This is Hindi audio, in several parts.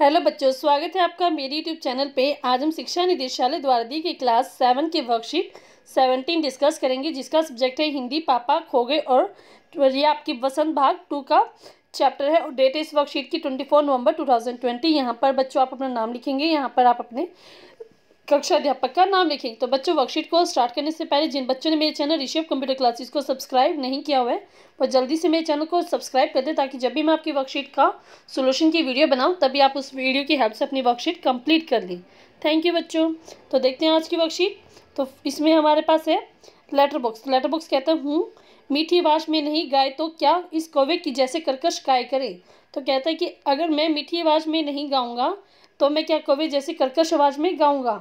हेलो बच्चों स्वागत है आपका मेरे यूट्यूब चैनल पे आज हम शिक्षा निदेशालय द्वारा दी गई क्लास सेवन की वर्कशीट सेवनटीन डिस्कस करेंगे जिसका सब्जेक्ट है हिंदी पापा खो गए और तो ये आपकी वसंत भाग टू का चैप्टर है और डेट है इस वर्कशीट की twenty four November two thousand twenty यहाँ पर बच्चों आप अपना नाम लिखेंगे यहाँ पर आप अपने कक्षा अध्यापक का नाम लिखेंगे तो बच्चों वर्कशीट को स्टार्ट करने से पहले जिन बच्चों ने मेरे चैनल ऋषभ कंप्यूटर क्लासेस को सब्सक्राइब नहीं किया हुआ है वो जल्दी से मेरे चैनल को सब्सक्राइब कर दें ताकि जब भी मैं आपकी वर्कशीट का सोल्यूशन की वीडियो बनाऊँ तभी आप उस वीडियो की हेल्प से अपनी वर्कशीट कम्प्लीट कर लें थैंक यू बच्चों तो देखते हैं आज की वर्कशीट तो इसमें हमारे पास है लेटर बॉक्स तो लेटर बॉक्स कहता हूँ मीठी आवाज में नहीं गाए तो क्या इस कौवे की जैसे करकश गाय करे तो कहता है कि अगर मैं मीठी आवाज में नहीं गाऊंगा तो मैं क्या कहूँ जैसे कर्कश आवाज़ में गाऊँगा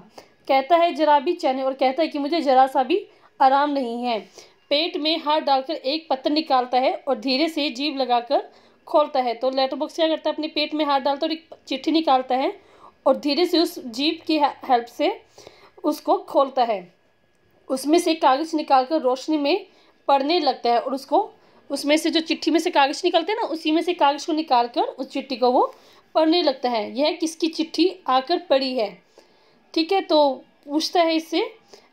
कहता है जरा भी चैन और कहता है कि मुझे जरा सा भी आराम नहीं है पेट में हाथ डालकर एक पत्थर निकालता है और धीरे से जीव लगाकर खोलता है तो लेटर बॉक्स क्या करता है अपने पेट में हाथ डालता है और एक चिट्ठी निकालता है और धीरे से उस जीप की हेल्प से उसको खोलता है उसमें से कागज़ निकाल कर रोशनी में पढ़ने लगता है और उसको उसमें से जो चिट्ठी में से कागज़ निकलते हैं ना उसी में से कागज़ को निकाल कर उस चिट्ठी को वो पढ़ने लगता है यह किसकी चिट्ठी आकर पड़ी है ठीक है तो पूछता है इससे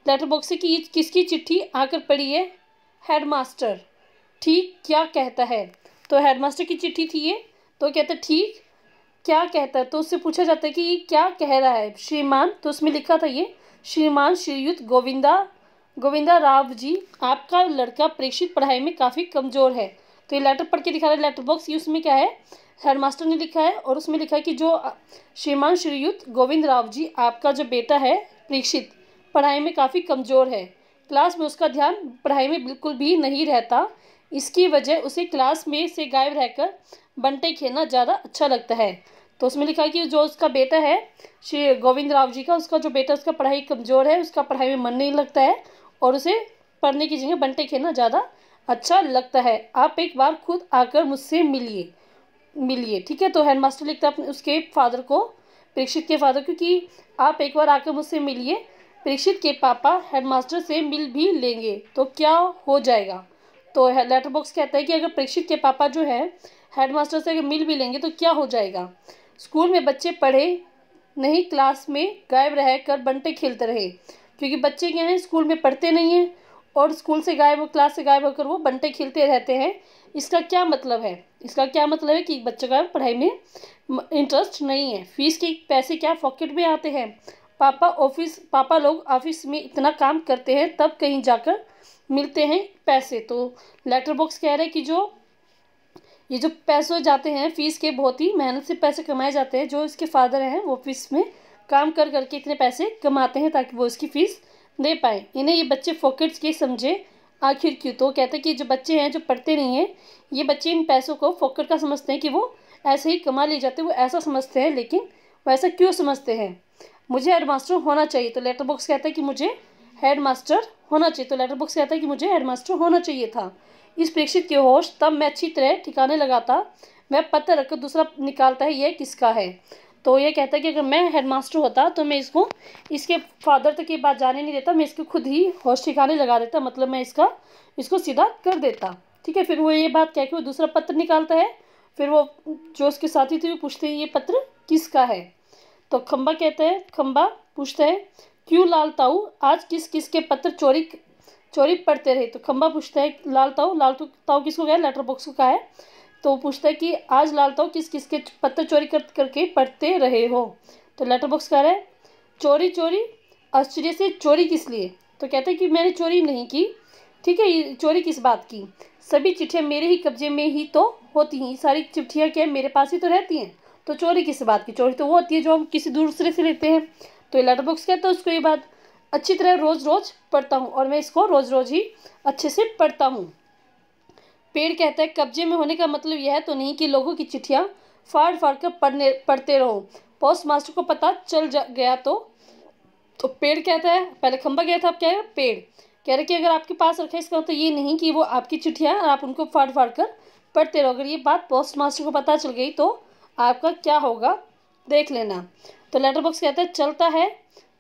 लेटर बॉक्स से कि ये किसकी चिट्ठी आकर पड़ी है हेडमास्टर ठीक क्या कहता है तो हेडमास्टर की चिट्ठी थी ये तो कहता ठीक क्या कहता है तो उससे पूछा जाता है कि ये क्या कह रहा है श्रीमान तो उसमें लिखा था ये श्रीमान श्रीयुत गोविंदा गोविंदा राव जी आपका लड़का प्रेक्षित पढ़ाई में काफ़ी कमज़ोर है तो ये लेटर पढ़ के दिखा रहा है लेटर बॉक्स ये उसमें क्या है हेडमास्टर ने लिखा है और उसमें लिखा है कि जो श्रीमान श्रीयुत गोविंद राव जी आपका जो बेटा है प्रीक्षित पढ़ाई में काफ़ी कमज़ोर है क्लास में उसका ध्यान पढ़ाई में बिल्कुल भी नहीं रहता इसकी वजह उसे क्लास में से गायब रहकर बंटे खेलना ज़्यादा अच्छा लगता है तो उसमें लिखा है कि जो उसका बेटा है श्री गोविंद राव जी का उसका जो बेटा उसका पढ़ाई कमज़ोर है उसका पढ़ाई में मन नहीं लगता है और उसे पढ़ने की जगह बंटे खेलना ज़्यादा अच्छा लगता है आप एक बार खुद आकर मुझसे मिलिए मिलिए ठीक है तो हेड मास्टर लिखता है उसके फादर को परीक्षित के फादर क्योंकि आप एक बार आकर मुझसे मिलिए परीक्षित के पापा हेड मास्टर से मिल भी लेंगे तो क्या हो जाएगा तो लेटर बॉक्स कहता है कि अगर परीक्षित के पापा जो है हेड मास्टर से अगर मिल भी लेंगे तो क्या हो जाएगा स्कूल में बच्चे पढ़े नहीं क्लास में गायब रह कर बंटे खेलते रहे क्योंकि बच्चे क्या हैं स्कूल में पढ़ते नहीं हैं और स्कूल से गायब क्लास से गायब होकर वो बंटे खेलते रहते हैं इसका क्या मतलब है इसका क्या मतलब है कि बच्चे का पढ़ाई में इंटरेस्ट नहीं है फीस के पैसे क्या पॉकेट में आते हैं पापा ऑफिस पापा लोग ऑफिस में इतना काम करते हैं तब कहीं जाकर मिलते हैं पैसे तो लेटर बॉक्स कह रहे हैं कि जो ये जो पैसे जाते हैं फीस के बहुत ही मेहनत से पैसे कमाए जाते हैं जो इसके फादर हैं वो ऑफिस में काम कर करके इतने पैसे कमाते हैं ताकि वो इसकी फ़ीस दे पाए इन्हें ये बच्चे फोकेट्स के समझे आखिर क्यों तो कहते हैं कि जो बच्चे हैं जो पढ़ते नहीं हैं ये बच्चे इन पैसों को फोकर का समझते हैं कि वो ऐसे ही कमा ले जाते हैं वो ऐसा समझते हैं लेकिन वो ऐसा क्यों समझते हैं मुझे हेड मास्टर होना चाहिए तो लेटर बॉक्स कहता है कि मुझे हेड मास्टर होना चाहिए तो लेटर बॉक्स कहता है कि मुझे हेड मास्टर होना चाहिए था इस प्रेक्षित के होश तब मैं अच्छी तरह ठिकाने लगाता मैं पता रखकर दूसरा निकालता है यह किसका है तो ये कहता है कि अगर मैं हेडमास्टर होता तो मैं इसको इसके फादर तक ये बात जाने नहीं देता मैं इसको खुद ही होश ठिकाने लगा देता मतलब मैं इसका इसको सीधा कर देता ठीक है फिर वो ये बात कह के वो दूसरा पत्र निकालता है फिर वो जो उसके साथी थे वो पूछते हैं ये पत्र किसका है तो खम्बा कहता है खम्बा पूछता है क्यों लाल ताऊ आज किस किस के पत्र चोरी चोरी पढ़ते रहे तो खम्बा पूछता है लाल ताऊ लाल ताऊ किसको कहा लेटर बॉक्स को कहा है तो पूछता है कि आज लालता किस किस के पत्ता चोरी कर करके पढ़ते रहे हो तो लेटर बॉक्स कह रहे हैं चोरी चोरी आश्चर्य से चोरी किस लिए तो कहते हैं कि मैंने चोरी नहीं की ठीक है ये चोरी किस बात की सभी चिट्ठियाँ मेरे ही कब्जे में ही तो होती हैं सारी चिट्ठियाँ क्या मेरे पास ही तो रहती हैं तो चोरी किस बात की चोरी तो वो होती है जो हम किसी दूसरे से लेते हैं तो ये लेटर बॉक्स कहता है तो उसको ये बात अच्छी तरह रोज़ रोज़ पढ़ता हूँ और मैं इसको रोज़ रोज़ ही अच्छे से पढ़ता हूँ पेड़ कहता है कब्जे में होने का मतलब यह तो नहीं कि लोगों की चिट्ठियाँ फाड़ फाड़ कर पढ़ने पढ़ते रहो पोस्ट मास्टर को पता चल जा गया तो तो पेड़ कहता है पहले खंबा गया था अब कह रहे पेड़ कह रहे कि अगर आपके पास रखा इसका तो ये नहीं कि वो आपकी चिट्ठियाँ और आप उनको फाड़ फाड़ कर पढ़ते रहो अगर ये बात पोस्ट मास्टर को पता चल गई तो आपका क्या होगा देख लेना तो लेटर बॉक्स कहता है चलता है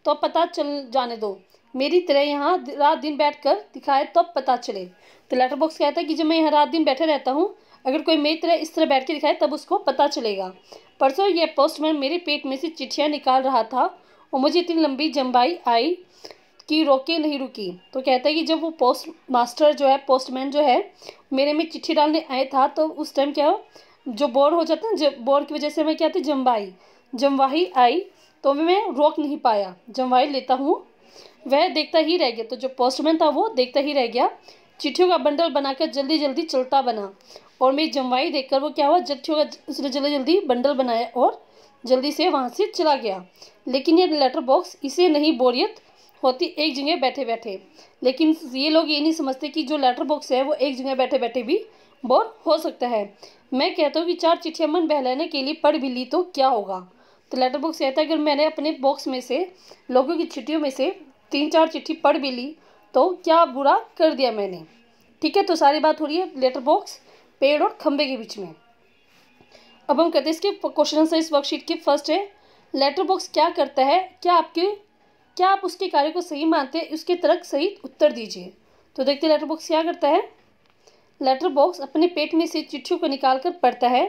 तो पता चल जाने दो मेरी तरह यहाँ रात दिन बैठ कर दिखाए तब तो पता चले तो लेटर बॉक्स कहता है कि जब मैं यहाँ रात दिन बैठे रहता हूँ अगर कोई मेरी तरह इस तरह बैठ के दिखाए तब उसको पता चलेगा परसों यह पोस्टमैन मेरे पेट में से चिट्ठियाँ निकाल रहा था और मुझे इतनी लंबी जम्बाई आई कि रोके नहीं रुकी तो कहता है कि जब वो पोस्ट मास्टर जो है पोस्टमैन जो है मेरे में चिट्ठी डालने आया था तो उस टाइम क्या हो जो बोर हो जाता है जब बोर की वजह से मैं क्या थी जम्बाई जमवाही आई तो मैं रोक नहीं पाया जमवाही लेता हूँ वह देखता ही रह गया तो जो पोस्टमैन था वो देखता ही रह गया चिट्ठियों का बंडल बनाकर जल्दी जल्दी चलता बना और मेरी जमवाई देखकर वो क्या हुआ चिट्ठियों का उसने जल्दी जल्दी बंडल बनाया और जल्दी से वहाँ से चला गया लेकिन ये लेटर बॉक्स इसे नहीं बोरियत होती एक जगह बैठे बैठे लेकिन ये लोग ये नहीं समझते कि जो लेटर बॉक्स है वो एक जगह बैठे बैठे भी बोर हो सकता है मैं कहता हूँ कि चार चिट्ठियाँ मन बहलाने के लिए पढ़ भी ली तो क्या होगा तो लेटर बॉक्स कहता है अगर मैंने अपने बॉक्स में से लोगों की चिट्ठियों में से तीन चार चिट्ठी पढ़ भी ली तो क्या बुरा कर दिया मैंने ठीक है तो सारी बात हो रही है लेटर बॉक्स पेड़ और खंबे के बीच में अब हम कहते हैं इसके क्वेश्चन आंसर इस वर्कशीट के फर्स्ट है लेटर बॉक्स क्या करता है क्या आपके क्या आप उसके कार्य को सही मानते हैं उसके तरक सही उत्तर दीजिए तो देखते लेटर बॉक्स क्या करता है लेटर बॉक्स अपने पेट में से चिट्ठियों को निकाल कर पढ़ता है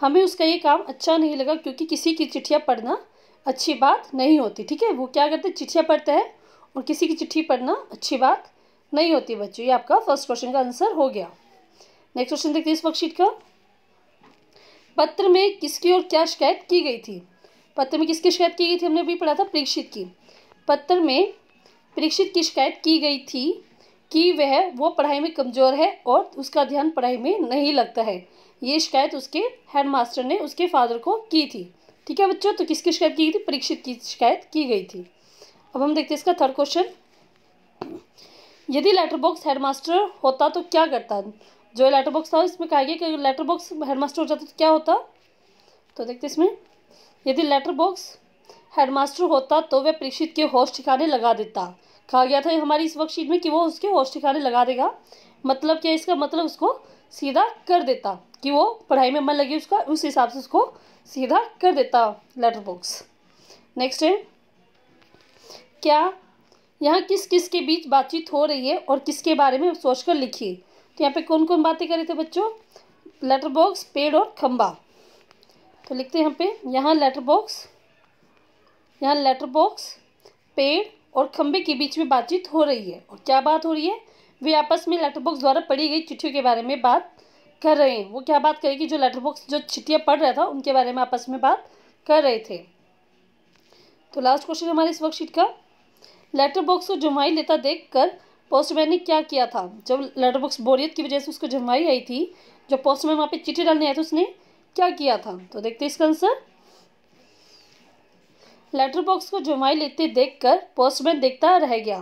हमें उसका ये काम अच्छा नहीं लगा क्योंकि किसी की चिट्ठियाँ पढ़ना अच्छी बात नहीं होती ठीक है वो क्या करते हैं चिट्ठियाँ पढ़ता है और किसी की चिट्ठी पढ़ना अच्छी बात नहीं होती बच्चों ये आपका फर्स्ट क्वेश्चन का आंसर हो गया नेक्स्ट क्वेश्चन देखते हैं इस वर्कशीट का पत्र में किसकी और क्या शिकायत की गई थी पत्र में किसकी शिकायत की गई थी हमने अभी पढ़ा था परीक्षित की पत्र में परीक्षित की शिकायत की गई थी कि वह वो पढ़ाई में कमज़ोर है और उसका ध्यान पढ़ाई में नहीं लगता है ये शिकायत उसके हेडमास्टर ने उसके फादर को की थी ठीक है बच्चों तो किसकी शिकायत की गई थी परीक्षित की शिकायत की गई थी अब हम देखते हैं इसका थर्ड क्वेश्चन यदि लेटर बॉक्स हेडमास्टर होता तो क्या करता जो लेटर बॉक्स था इसमें कहा गया कि लेटर बॉक्स हेडमास्टर हो जाता तो क्या होता तो देखते इसमें यदि लेटर बॉक्स हेडमास्टर होता तो वह परीक्षित के होश ठिकाने लगा देता कहा गया था हमारी इस वर्कशीट में कि वो उसके होश ठिकाने लगा देगा मतलब क्या इसका मतलब उसको सीधा कर देता कि वो पढ़ाई में मन लगे उसका उस हिसाब से उसको सीधा कर देता लेटर बॉक्स नेक्स्ट है क्या यहाँ किस किस के बीच बातचीत हो रही है और किसके बारे में सोच कर लिखिए तो यहाँ पे कौन कौन बातें कर रहे थे बच्चों लेटर बॉक्स पेड़ और खम्बा तो लिखते हैं यहाँ पे यहाँ लेटर बॉक्स यहाँ लेटर बॉक्स पेड़ और खम्बे के बीच में बातचीत हो रही है और क्या बात हो रही है वे आपस में लेटर बॉक्स द्वारा पढ़ी गई चिट्ठियों के बारे में बात कर रहे हैं वो क्या बात करेगी जो लेटर बॉक्स जो चिट्ठियाँ पढ़ रहा था उनके बारे में आपस में बात कर रहे थे तो लास्ट क्वेश्चन हमारे इस वर्कशीट का लेटर बॉक्स को जमाई लेता देखकर पोस्टमैन ने क्या किया था जब लेटर बॉक्स बोरियत की वजह से उसको जमाई आई थी जब पोस्टमैन वहाँ पे चिट्ठी डालने आया था उसने क्या किया था तो देखते इसका आंसर लेटर बॉक्स को जमाई लेते कर पोस्टमैन देखता रह गया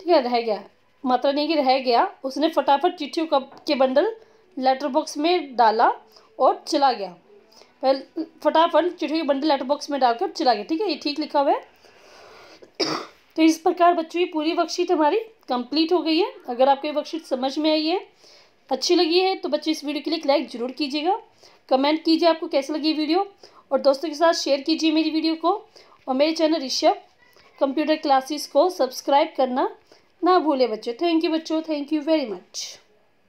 ठीक है रह गया मात्रा नहीं कि रह गया उसने फटाफट चिट्ठियों का के बंडल लेटर बॉक्स में डाला और चला गया पहले फटाफट चिट्ठियों के बंडल लेटर बॉक्स में डालकर चला गया ठीक है ये ठीक लिखा हुआ है तो इस प्रकार बच्चों ये पूरी वर्कशीट हमारी कंप्लीट हो गई है अगर आपको ये वर्कशीट समझ में आई है अच्छी लगी है तो बच्चे इस वीडियो के लिए एक लाइक ज़रूर कीजिएगा कमेंट कीजिए आपको कैसे लगी वीडियो और दोस्तों के साथ शेयर कीजिए मेरी वीडियो को और मेरे चैनल ऋषभ कंप्यूटर क्लासेस को सब्सक्राइब करना ना भूले बच्चों थैंक यू बच्चों थैंक यू वेरी मच